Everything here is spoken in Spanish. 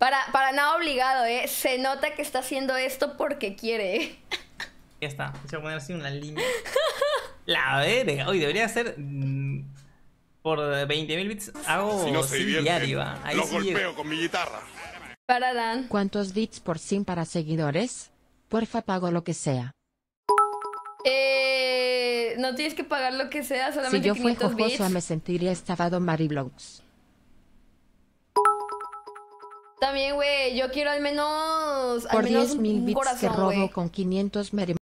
Para, para nada obligado, ¿eh? Se nota que está haciendo esto porque quiere. Ya está. Voy a poner así una línea. La verga. Hoy debería ser. Mm, por 20.000 bits hago si no soy diario. Ah, ahí lo golpeo con mi guitarra. Para Dan. ¿Cuántos bits por sim para seguidores? Porfa, pago lo que sea. Eh, no tienes que pagar lo que sea, solamente si yo 500 fue me sentiría estafado Mariblogs también, güey, yo quiero al menos. Por al menos 10 mil bits corazón, que robo con 500 mere